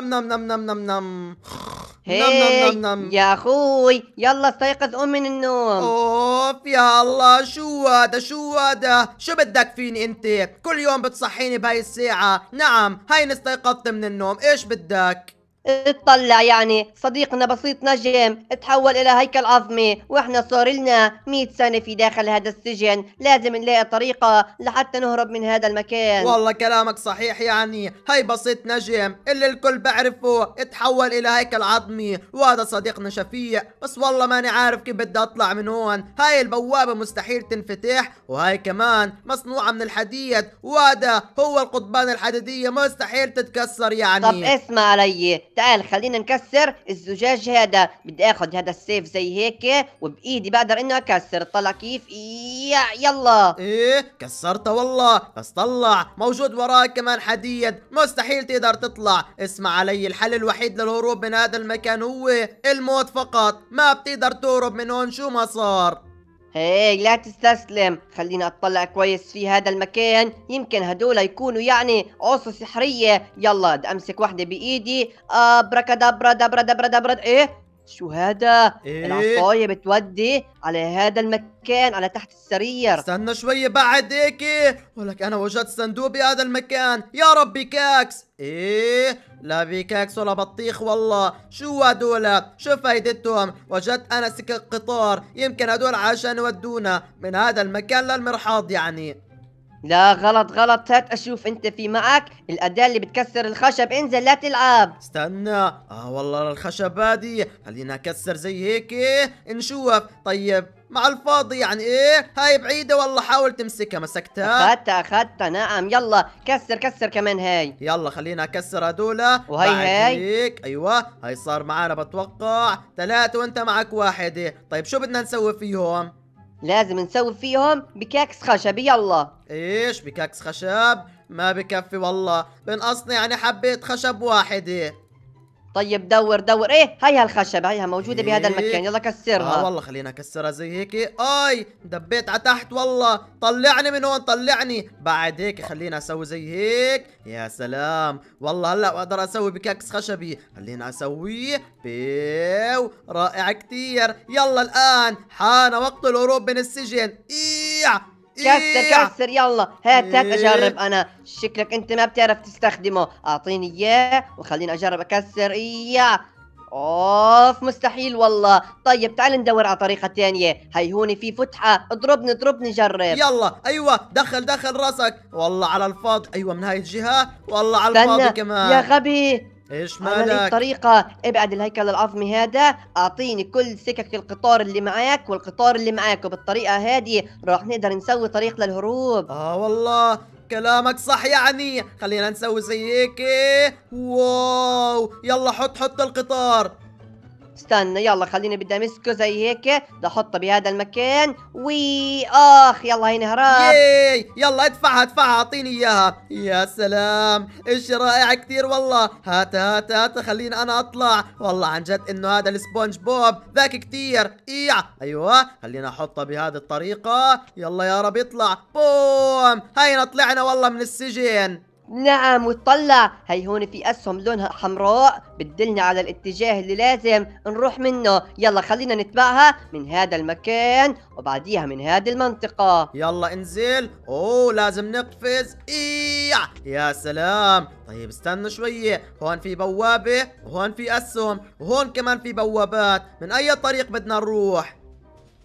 نم نم نم نم نم نم هي نم نم نم نم يا اخوي يلا استيقظ قوم من النوم اوف يا الله شو هذا شو هذا شو بدك فيني انت كل يوم بتصحيني بهاي الساعة نعم هاي استيقظت من النوم ايش بدك اطلع يعني صديقنا بسيط نجم تحول الى هيكل عظمي واحنا صار لنا 100 سنه في داخل هذا السجن لازم نلاقي طريقه لحتى نهرب من هذا المكان والله كلامك صحيح يعني هاي بسيط نجم اللي الكل بعرفه تحول الى هيكل عظمي وهذا صديقنا شفيع بس والله ماني عارف كيف بدي اطلع من هون هاي البوابه مستحيل تنفتح وهاي كمان مصنوعه من الحديد وهذا هو القضبان الحديديه مستحيل تتكسر يعني طب اسمع علي تعال خلينا نكسر الزجاج هذا بدي اخذ هذا السيف زي هيك وبايدي بقدر انه اكسر طلع كيف يا يلا ايه كسرته والله بس طلع موجود وراك كمان حديد مستحيل تقدر تطلع اسمع علي الحل الوحيد للهروب من هذا المكان هو الموت فقط ما بتقدر تهرب من هون شو ما صار هيك لا تستسلم خليني أطلع كويس في هذا المكان يمكن هدول يكونوا يعني عصا سحرية يلا بدي أمسك واحدة بإيدي آه، ابركادابرا دبرا دبرا دبرا إيه شو هذا؟ إيه؟ العصاية بتودي على هذا المكان على تحت السرير استنى شوية بعد هيك ولك أنا وجدت صندوق بهذا المكان يا ربي كاكس ايه لا بكاكس ولا بطيخ والله شو هدول شو فايدتهم وجدت انا سكة قطار يمكن هدول عشان يودونا من هذا المكان للمرحاض يعني لا غلط غلط هات اشوف انت في معك الاداة اللي بتكسر الخشب انزل لا تلعب استنى اه والله الخشب هادي خلينا اكسر زي هيك إيه، نشوف طيب مع الفاضي يعني ايه هاي بعيدة والله حاول تمسكها مسكتها اخذتها اخذتها نعم يلا كسر كسر كمان هاي يلا خلينا اكسر هدول وهي هاي هيك ايوه هاي صار معانا بتوقع ثلاثة وانت معك واحدة طيب شو بدنا نسوي فيهم لازم نسوي فيهم بكاكس خشب يلا ايش بكاكس خشب ما بكفي والله بنقصني يعني حبة خشب واحدة طيب دور دور ايه هيها هالخشبه هيها موجوده إيه. بهذا المكان يلا كسرها اه والله خلينا اكسرها زي هيك اي دبيت على تحت والله طلعني من هون طلعني بعد هيك خلينا اسوي زي هيك يا سلام والله هلا بقدر اسوي بكاكس خشبي خلينا اسويه بيو رائع كثير يلا الان حان وقت الهروب من السجن إيه. كسر إيه. كسر يلا هات إيه. هات اجرب انا شكلك انت ما بتعرف تستخدمه اعطيني اياه وخليني اجرب اكسر اياه اوف مستحيل والله طيب تعال ندور على طريقه ثانيه هي هون في فتحه اضربني اضربني جرب يلا ايوه دخل دخل راسك والله على الفاضي ايوه من هاي الجهه والله على الفاضي كمان يا غبي ايش مالك؟ طريقة ابعد الهيكل العظمي هذا اعطيني كل سكك القطار اللي معاك والقطار اللي معاك وبالطريقة هذه راح نقدر نسوي طريق للهروب اه والله كلامك صح يعني خلينا نسوي زي هيك واو يلا حط حط القطار استنى يلا خليني بدي امسكه زي هيك بدي احطه بهذا المكان اخ يلا هي نهرات يلا ادفعها ادفعها اعطيني اياها يا سلام ايش رائع كثير والله هات هات هات خليني انا اطلع والله عن جد انه هذا السبونج بوب ذاك كثير ايع ايوه خليني احطه بهذه الطريقه يلا يا رب يطلع بوم هينا طلعنا والله من السجن نعم وتطلع هون في اسهم لونها حمراء بتدلنا على الاتجاه اللي لازم نروح منه يلا خلينا نتبعها من هذا المكان وبعديها من هذه المنطقة يلا انزل اوه لازم نقفز إيه. يا سلام طيب استنوا شوية هون في بوابة وهون في اسهم وهون كمان في بوابات من اي طريق بدنا نروح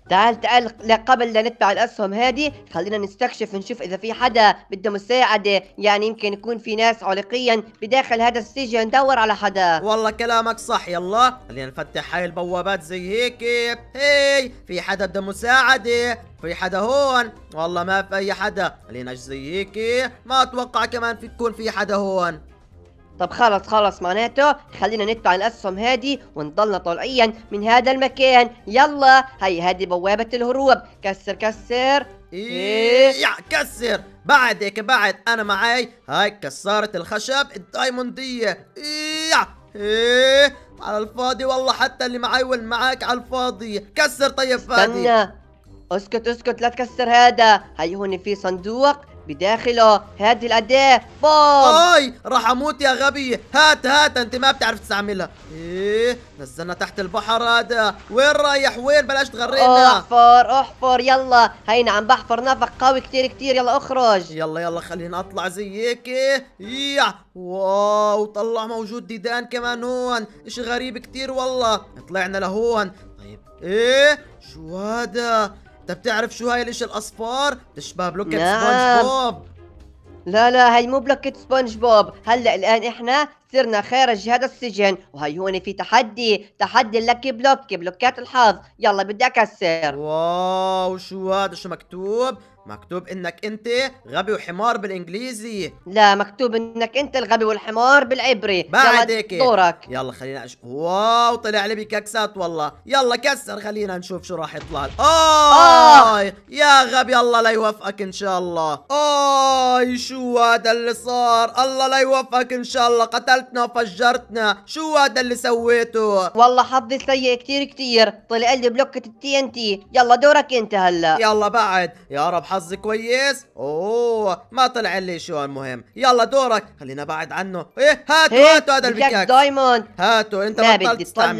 تعال تعال لا قبل لا نتبع الاسهم هذه خلينا نستكشف نشوف اذا في حدا بده مساعده يعني يمكن يكون في ناس عليقيا بداخل هذا السجن ندور على حدا والله كلامك صح يلا خلينا نفتح هاي البوابات زي هيك هي في حدا بده مساعده في حدا هون والله ما في اي حدا خلينا زي هيك ما اتوقع كمان في تكون في حدا هون طب خلص خلص معناته خلينا ندفع الاسهم هادي ونضلنا طالعين من هذا المكان يلا هي هادي بوابه الهروب كسر كسر ايه يا كسر بعد هيك بعد انا معي هاي كسرت الخشب الدايمونديه ايه ايه على الفاضي والله حتى اللي معي واللي معك على الفاضي كسر طيب فادي استنى اسكت اسكت لا تكسر هذا هي هون في صندوق بداخله هات الأداة بوم اي راح أموت يا غبي هات هات أنت ما بتعرف تستعملها إيه نزلنا تحت البحر هذا وين رايح وين بلاش تغرقنا احفر احفر يلا هينا عم بحفر نفق قوي كتير كتير يلا اخرج يلا يلا خلينا أطلع زي هيك يا إيه. واو طلع موجود ديدان كمان هون إشي غريب كتير والله طلعنا لهون طيب ايه شو هذا انت بتعرف شو هاي الاشي الاصفار؟ بتشبه بلوكة سبونج بوب لا لا هاي مو بلوكة سبونج بوب هلا الان احنا صرنا خارج هذا السجن وهي هون في تحدي تحدي اللكي بلوك بلوكات الحظ يلا بدي اكسر واو شو هذا شو مكتوب مكتوب انك انت غبي وحمار بالانجليزي لا مكتوب انك انت الغبي والحمار بالعبري بعد هيك دورك يلا خلينا أش... واو طلع لي بككسات والله يلا كسر خلينا نشوف شو راح يطلع آه يا غبي الله لا يوفقك ان شاء الله اوه شو هذا اللي صار الله لا يوفقك ان شاء الله قتلتنا وفجرتنا شو هذا اللي سويته والله حظي سيء كثير كثير طلع لي بلوكة التي ان تي يلا دورك انت هلا يلا بعد يا رب حظي كويس اوه ما طلع لي شو المهم يلا دورك خلينا بعد عنه ايه هاتوا إيه، هاتوا هذا البكاك دايموند هاتوا انت ما بدي تطلع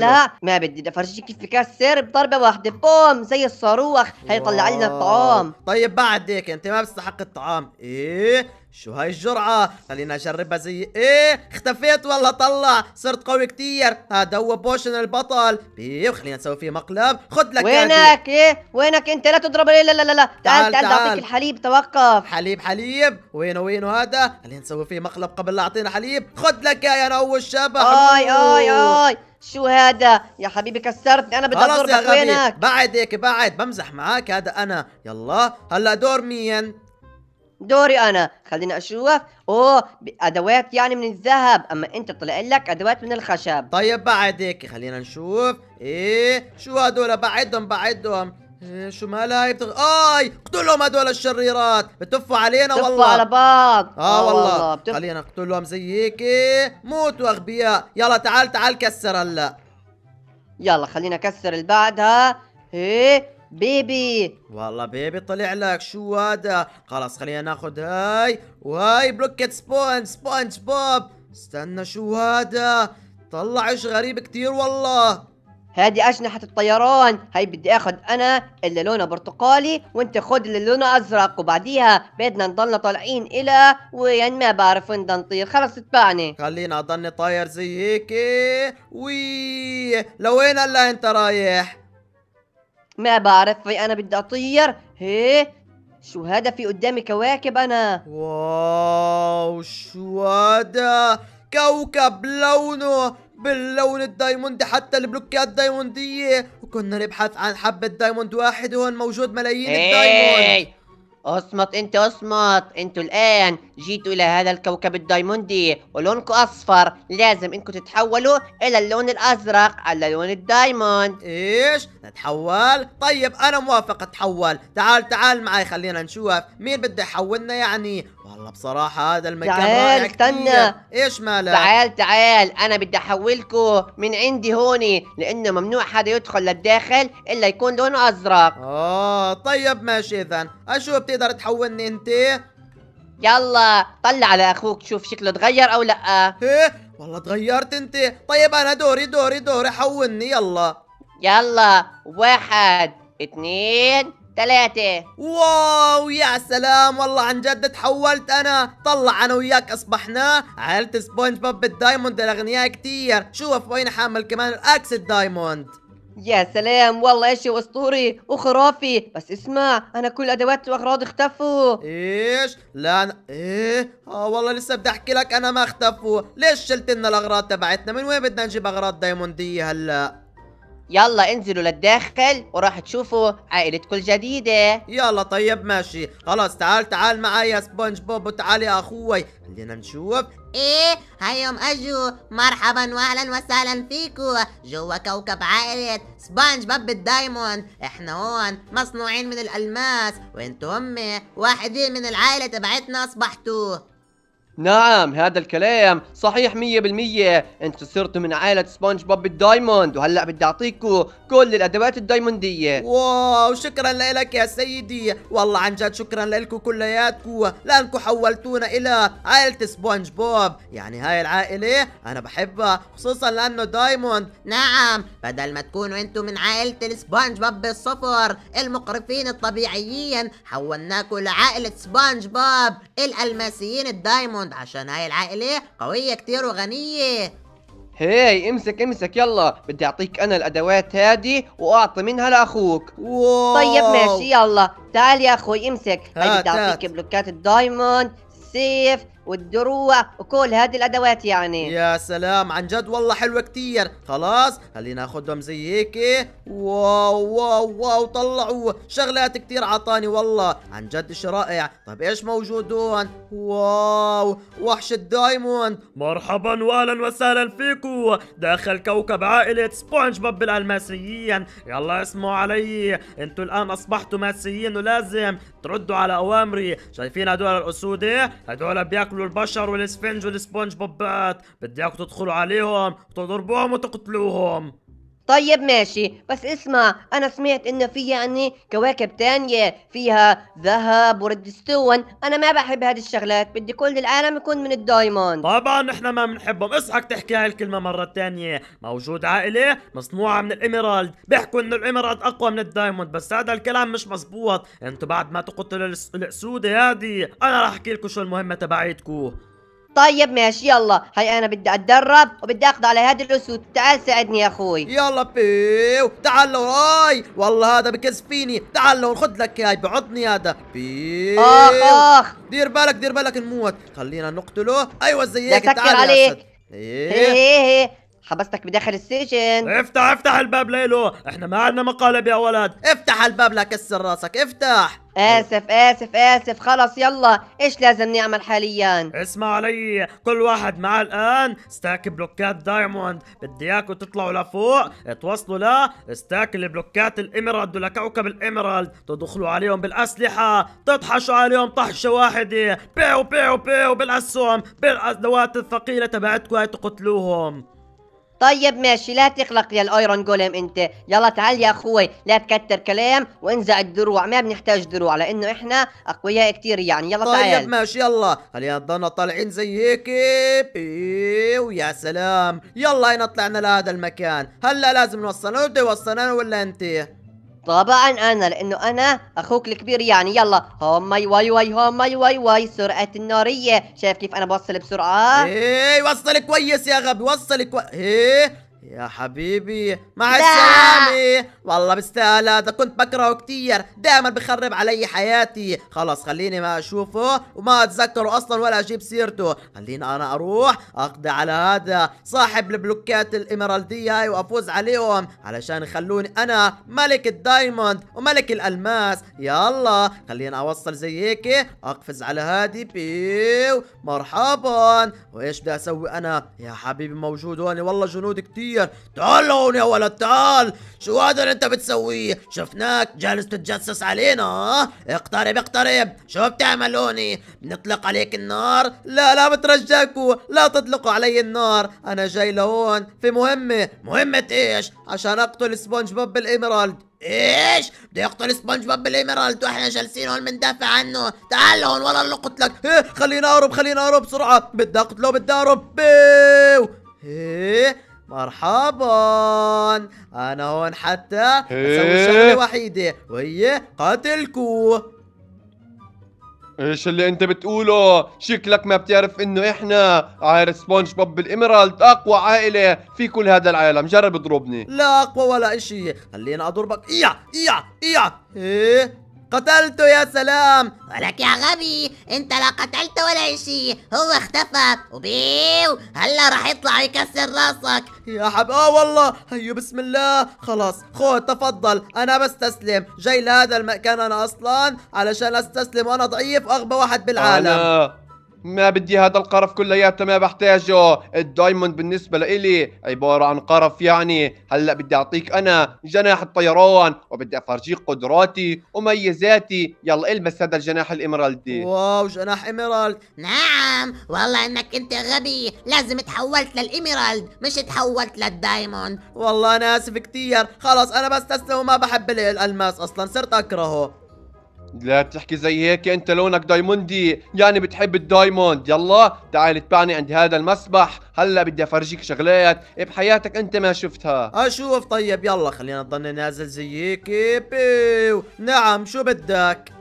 ما بدي افرجيك كيف بكسر بضربه واحده بوم زي الصاروخ هي طلع لنا الطعام طيب بعد هيك انت ما بتستحق الطعام ايه شو هاي الجرعة خلينا اجربها زي ايه اختفيت والله طلع صرت قوي كتير هذا هو بوشن البطل بيو خلينا نسوي فيه مقلب خد لك وينك ايه وينك انت لا تضرب لا لا لا لا تعال تعال اعطيك الحليب توقف حليب حليب وينه وينه هذا خلينا نسوي فيه مقلب قبل لا اعطينا حليب خد لك يا انا اول شبح اي اي اي شو هذا يا حبيبي كسرتني انا بدي اضربك وينك بعد هيك بعد بمزح معاك هذا انا يلا هلا دور مين دوري انا خليني اشوف اوه ادوات يعني من الذهب اما انت طلع لك ادوات من الخشب طيب بعدك خلينا نشوف ايه شو هدول بعدهم بعدهم إيه شو مالها هي بتغ... اي اقتلهم هدول الشريرات بتفوا علينا بتفوا والله على بعض اه, والله, آه، والله بتف... خلينا نقتلهم زي هيك موتوا اغبياء يلا تعال تعال كسر هلا يلا خلينا كسر اللي بعدها ايه بيبي والله بيبي طلع لك شو هذا خلاص خلينا ناخذ هاي وهاي بلوكيت سبونج سبونج بوب استنى شو هذا طلع ايش غريب كثير والله هذه أجنحة الطيران هاي بدي أخذ أنا اللي لونها برتقالي وأنت خد اللي لونها أزرق وبعديها بدنا نضلنا طالعين إلى وين ما بعرف وين بدنا نطير خلص اتبعني خلينا أضلني طاير زي هيك وييي لوين هلا أنت رايح ما بعرف انا بدي اطير هي شو في قدامي كواكب انا واو شو هذا كوكب لونه باللون الدايموندي حتى البلوكات دايموندية وكنا نبحث عن حبة دايموند واحد وهون موجود ملايين إيه. الدايموند اصمت انت اصمت انتوا الان جيتوا الى هذا الكوكب الدايموندي ولونكو اصفر لازم انكم تتحولوا الى اللون الازرق على لون الدايموند ايش نتحول طيب انا موافق اتحول تعال تعال معي خلينا نشوف مين بده يحولنا يعني والله بصراحة هذا المكان تعال استنى ايش مالك تعال تعال انا بدي احولكم من عندي هوني لانه ممنوع حدا يدخل للداخل الا يكون لونه ازرق اه طيب ماشي اذا اشوف تقدر تحولني انت يلا طلع على اخوك شوف شكله تغير او لا ايه والله تغيرت انت طيب انا دوري دوري دوري حولني يلا يلا واحد اثنين ثلاثة واو يا سلام والله عن جد تحولت انا طلع انا وياك اصبحنا عائلة سبونج بوب الدايموند الاغنياء كتير شوف وين حامل كمان الاكس الدايموند يا سلام والله اشي اسطوري وخرافي بس اسمع انا كل ادواتي واغراضي اختفوا ايش لا أنا... ايه اه والله لسه بدي احكي لك انا ما اختفوا ليش شلت لنا الاغراض تبعتنا من وين بدنا نجيب اغراض دايمونديه هلا يلا انزلوا للداخل وراح تشوفوا عائلتكم الجديدة يلا طيب ماشي خلاص تعال تعال معي يا سبونج بوب وتعال يا اخوي خلينا نشوف ايه هيهم اجوا مرحبا واهلا وسهلا فيكو جوا كوكب عائلة سبونج بوب الدايموند احنا هون مصنوعين من الالماس وانتم واحدين من العائلة تبعتنا اصبحتوا نعم هذا الكلام صحيح 100% انتوا صرتوا من عائلة سبونج بوب الدايموند وهلا بدي اعطيكو كل الادوات الدايموندية واو شكرا لك يا سيدي والله عن جد شكرا لكم كلياتكم لانكم حولتونا الى عائلة سبونج بوب يعني هاي العائلة انا بحبها خصوصا لانه دايموند نعم بدل ما تكونوا انتوا من عائلة السبونج بوب الصفر المقرفين الطبيعيين حولناكم لعائلة سبونج بوب الالماسيين الدايموند جامد طيب، عشان هاي العائلة قوية كتير وغنية هاي امسك امسك يلا بدي اعطيك انا الادوات هادي واعطي منها لاخوك واو. طيب ماشي يلا تعال يا اخوي امسك هاي آه، بدي اعطيك بلوكات الدايموند سيف والدروه وكل هذه الادوات يعني يا سلام عن جد والله حلوه كتير خلاص خلينا ناخذهم زي هيك واو واو واو طلعوا شغلات كتير عطاني والله عن جد شيء رائع طيب ايش موجود هون واو وحش الدايموند مرحبا واهلا وسهلا فيكم داخل كوكب عائله سبونج بوب الالماسيين يلا اسمعوا علي انتوا الان اصبحتوا ماسيين ولازم تردوا على اوامري شايفين هدول الاسود هدول بياكلوا البشر والاسفنج والسبونج بوبات بدي اياكم تدخلوا عليهم وتضربوهم وتقتلوهم طيب ماشي بس اسمع انا سمعت انه في يعني كواكب تانية فيها ذهب وردستون انا ما بحب هذه الشغلات بدي كل العالم يكون من الدايموند طبعا احنا ما بنحبهم اصحك تحكي هاي الكلمة مرة تانية موجود عائلة مصنوعة من الاميرالد بيحكوا انه الاميرالد اقوى من الدايموند بس هذا الكلام مش مزبوط انتوا بعد ما تقتلوا الاسود هذه انا راح احكي لكم شو المهمة تبعيتكم طيب ماشي يلا هي انا بدي اتدرب وبدي اقضي على هذه الاسود تعال ساعدني يا اخوي يلا بيو تعال له هاي والله هذا بكز فيني تعال له خذ لك هاي بعضني هذا بيو اخ اخ دير بالك دير بالك نموت خلينا نقتله ايوه زي هيك تعال عليك إيه. ايه ايه ايه حبستك بداخل السجن افتح افتح الباب ليلو احنا ما عندنا مقالب يا ولد افتح الباب لكسر راسك افتح آسف آسف آسف خلص يلا إيش لازم نعمل حاليا اسمع علي كل واحد معاه الآن ستاك بلوكات دايموند بدي إياكم تطلعوا لفوق توصلوا لستاك البلوكات الإميرالد ولكوكب الإميرالد تدخلوا عليهم بالأسلحة تطحشوا عليهم طحشة واحدة بيو بيو بيو بالأسهم بالأدوات الثقيلة تبعتكم هاي تقتلوهم طيب ماشي لا تقلق يا الايرون جولم انت يلا تعال يا اخوي لا تكتر كلام وانزع الدروع ما بنحتاج دروع لانه احنا اقوياء كتير يعني يلا طيب تعال طيب ماشي يلا خلينا نضلنا طالعين زي هيك ويا سلام يلا هنا طلعنا لهذا المكان هلا لازم نوصل انت وصلنا ولا انت طبعا انا لانه انا اخوك الكبير يعني يلا هومي واي واي هومي واي واي سرعه الناريه شايف كيف انا بوصل بسرعه ايه وصل كويس يا غبي وصل كويس ايه يا حبيبي مع السلامة والله بستاهل هذا كنت بكرهه كثير دائما بخرب علي حياتي خلص خليني ما اشوفه وما اتذكره اصلا ولا اجيب سيرته خليني انا اروح اقضي على هذا صاحب البلوكات الاميرالدية هاي وافوز عليهم علشان يخلوني انا ملك الدايموند وملك الالماس يلا خليني اوصل زي هيك اقفز على هادي بيو مرحبا وايش بدي اسوي انا يا حبيبي موجود هون والله جنود كثير كتير تعال هون يا ولد تعال شو هذا اللي انت بتسويه شفناك جالس تتجسس علينا اقترب اقترب شو بتعمل هوني بنطلق عليك النار لا لا بترجاكوا لا تطلقوا علي النار انا جاي لهون في مهمة مهمة ايش عشان اقتل سبونج بوب الايميرالد ايش؟ بده يقتل سبونج بوب الايميرالد واحنا جالسين هون بندافع عنه، تعال هون والله اللي قتلك، إيه خليني اهرب خليني اهرب بسرعة، بدي اقتله بدي اهرب، بيو، ايه مرحبا انا هون حتى إيه. اسوي شغله وحيده وهي قتلكو ايش اللي انت بتقوله شكلك ما بتعرف انه احنا عائلة سبونج بوب الاميرالد اقوى عائلة في كل هذا العالم جرب اضربني لا اقوى ولا اشي خليني اضربك ايا ايا ايا ايه قتلته يا سلام ولك يا غبي انت لا قتلت ولا شيء هو اختفى وبيو هلا رح يطلع يكسر راسك يا حبا اه والله هيو أيوه، بسم الله خلاص خذ تفضل انا بستسلم جاي لهذا المكان انا اصلا علشان استسلم وانا ضعيف اغبى واحد بالعالم أنا ما بدي هذا القرف كلياته ما بحتاجه الدايموند بالنسبة لإلي عبارة عن قرف يعني هلأ بدي أعطيك أنا جناح الطيران وبدي أفرجيك قدراتي وميزاتي يلا البس هذا الجناح الإمرالدي واو جناح إمرالد نعم والله إنك أنت غبي لازم تحولت للإمرالد مش تحولت للدايموند والله أنا آسف كتير خلاص أنا بستسلم وما بحب الألماس أصلا صرت أكرهه لا تحكي زي هيك انت لونك دايموندي يعني بتحب الدايموند يلا تعال اتبعني عند هذا المسبح هلا بدي افرجيك شغلات بحياتك انت ما شفتها اشوف طيب يلا خلينا نضلنا نازل زي هيك بيو نعم شو بدك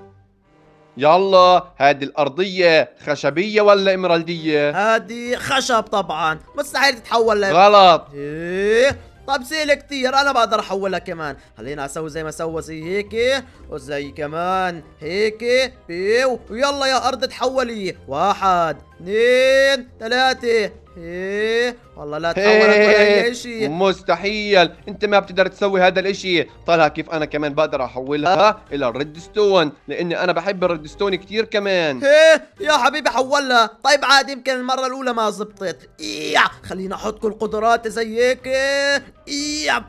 يلا هذه الأرضية خشبية ولا إمرالدية؟ هذه خشب طبعا مستحيل تتحول لأ... غلط إيه طب سهله كثير انا بقدر احولها كمان خلينا اسوي زي ما سوى زي هيك وزي كمان هيك بيو ويلا يا ارض تحولي واحد اثنين ثلاثة ايه والله لا تحولت ولا اي شيء مستحيل انت ما بتقدر تسوي هذا الاشي طالها كيف انا كمان بقدر احولها آه. الى الريد ستون لاني انا بحب الريد ستون كثير كمان ايه يا حبيبي حولها طيب عادي يمكن المره الاولى ما زبطت ايه خلينا احط كل قدراتي زي هيك ايه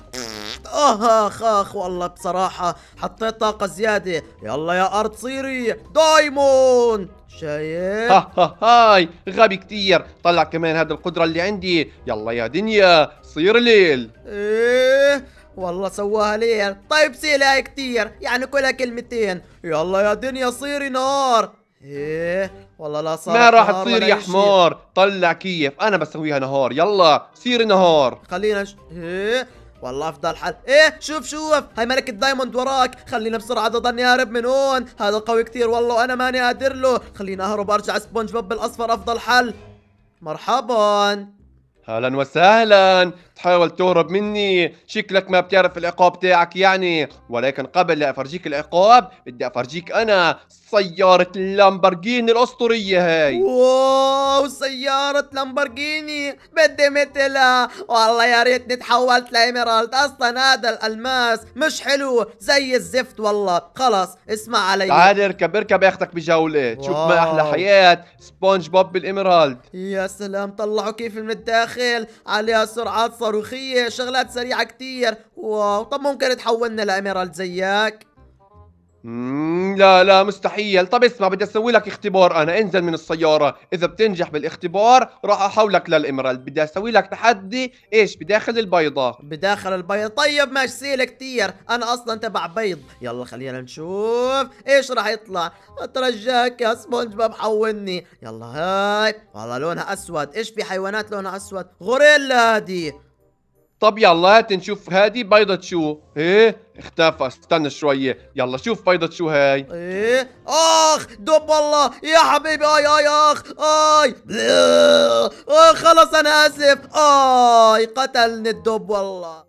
اه اخ اخ والله بصراحه حطيت طاقه زياده يلا يا ارض صيري دايموند شايف ها ها هاي غبي كثير طلع كمان هذا القدرة اللي عندي يلا يا دنيا صير ليل ايه والله سواها ليل طيب سيلها كثير يعني كلها كلمتين يلا يا دنيا صيري نار ايه والله لا صار ما راح تصير يا حمار طلع كيف انا بسويها نهار يلا صير نهار خلينا ش... ايه والله افضل حل ايه شوف شوف هاي ملك الدايموند وراك خلينا بسرعه ضلني اهرب من هون هذا قوي كثير والله وانا ماني قادر له خليني اهرب ارجع سبونج بوب الاصفر افضل حل مرحبا اهلا وسهلا تحاول تهرب مني شكلك ما بتعرف العقاب تاعك يعني ولكن قبل لا افرجيك العقاب بدي افرجيك انا سيارة اللامبرجيني الاسطورية هاي واو سيارة لامبرجيني بدي مثلها والله يا ريتني تحولت لإيميرالد اصلا هذا الالماس مش حلو زي الزفت والله خلص اسمع علي تعال اركب اركب اخذك بجولة تشوف ما احلى حياة سبونج بوب بالإيميرالد يا سلام طلعوا كيف من الداخل عليها سرعات صغيرة صاروخية شغلات سريعة كتير واو طب ممكن تحولنا لأميرالد زيك لا لا مستحيل طب اسمع بدي اسوي لك اختبار انا انزل من السياره اذا بتنجح بالاختبار راح احولك للاميرالد بدي اسوي لك تحدي ايش بداخل البيضه بداخل البيضه طيب ماشي سيله كثير انا اصلا تبع بيض يلا خلينا نشوف ايش راح يطلع اترجاك يا سبونج باب حولني يلا هاي والله لونها اسود ايش في حيوانات لونها اسود غوريلا هذه طب يلا هات نشوف هادي بيضة شو ايه اختفى استنى شوية يلا شوف بيضة شو هاي ايه اخ دب والله يا حبيبي اي اي اخ اي آه خلص انا اسف اي قتلني الدب والله